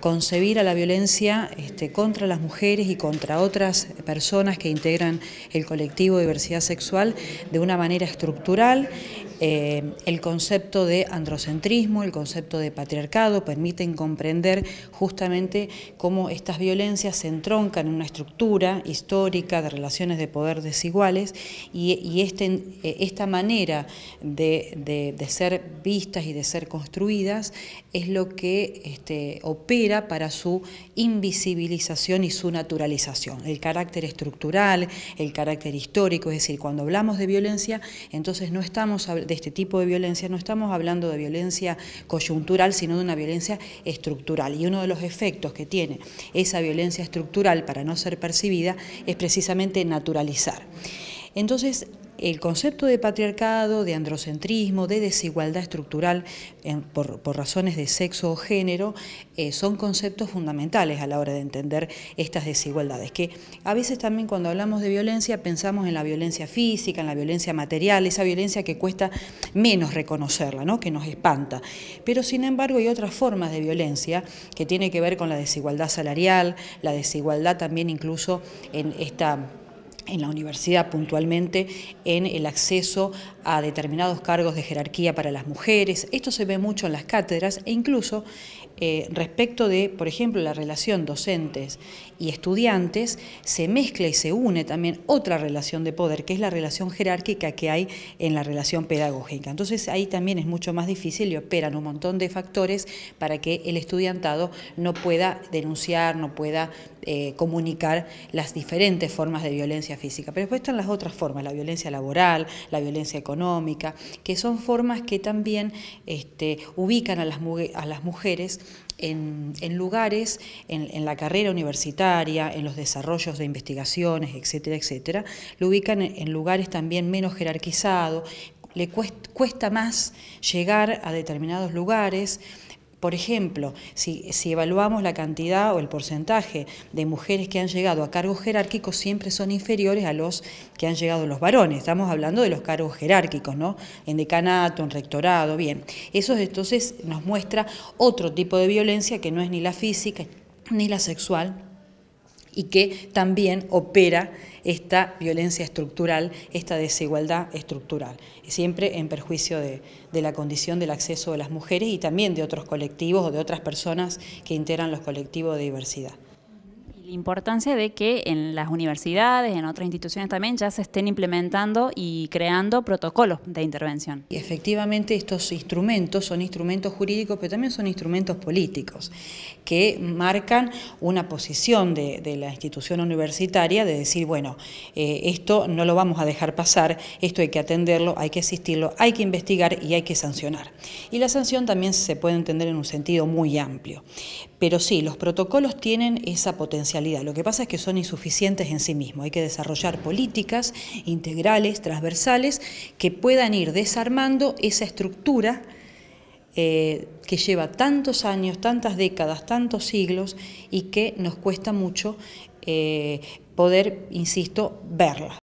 concebir a la violencia este, contra las mujeres y contra otras personas que integran el colectivo de diversidad sexual de una manera estructural eh, el concepto de androcentrismo, el concepto de patriarcado, permiten comprender justamente cómo estas violencias se entroncan en una estructura histórica de relaciones de poder desiguales y, este, eh, esta manera de, ser vistas y de ser construidas es lo que este, opera para su invisibilización y su naturalización, el carácter estructural, el carácter histórico, es decir, cuando hablamos de violencia, entonces no estamos hablando de este tipo de violencia, no estamos hablando de violencia coyuntural, sino de una violencia estructural. Y uno de los efectos que tiene esa violencia estructural para no ser percibida es precisamente naturalizar. Entonces, el concepto de patriarcado, de androcentrismo, de desigualdad estructural por, razones de sexo o género eh, son conceptos fundamentales a la hora de entender estas desigualdades, que a veces también cuando hablamos de violencia pensamos en la violencia física, en la violencia material, esa violencia que cuesta menos reconocerla, ¿no? que nos espanta. Pero sin embargo hay otras formas de violencia que tiene que ver con la desigualdad salarial, la desigualdad también incluso en esta en la universidad puntualmente en el acceso a determinados cargos de jerarquía para las mujeres. Esto se ve mucho en las cátedras e incluso eh, respecto de, por ejemplo, la relación docentes y estudiantes, se mezcla y se une también otra relación de poder, que es la relación jerárquica que hay en la relación pedagógica. Entonces ahí también es mucho más difícil y operan un montón de factores para que el estudiantado no pueda denunciar, no pueda eh, comunicar las diferentes formas de violencia física. Pero después están las otras formas, la violencia laboral, la violencia económica, que son formas que también este, ubican a las, a las mujeres en, lugares, en, la carrera universitaria, en los desarrollos de investigaciones, etcétera, etcétera, lo ubican en, lugares también menos jerarquizados, le cuesta más llegar a determinados lugares, por ejemplo, si, evaluamos la cantidad o el porcentaje de mujeres que han llegado a cargos jerárquicos, siempre son inferiores a los que han llegado los varones. Estamos hablando de los cargos jerárquicos, ¿no? En decanato, en rectorado, bien. Eso entonces nos muestra otro tipo de violencia que no es ni la física ni la sexual, y que también opera esta violencia estructural, esta desigualdad estructural, siempre en perjuicio de, la condición del acceso de las mujeres y también de otros colectivos o de otras personas que integran los colectivos de diversidad la importancia de que en las universidades, en otras instituciones también, ya se estén implementando y creando protocolos de intervención. Y efectivamente estos instrumentos son instrumentos jurídicos, pero también son instrumentos políticos, que marcan una posición de, la institución universitaria de decir, bueno, eh, esto no lo vamos a dejar pasar, esto hay que atenderlo, hay que asistirlo, hay que investigar y hay que sancionar. Y la sanción también se puede entender en un sentido muy amplio. Pero sí, los protocolos tienen esa potencialidad. Lo que pasa es que son insuficientes en sí mismos. Hay que desarrollar políticas integrales, transversales, que puedan ir desarmando esa estructura eh, que lleva tantos años, tantas décadas, tantos siglos y que nos cuesta mucho eh, poder, insisto, verla.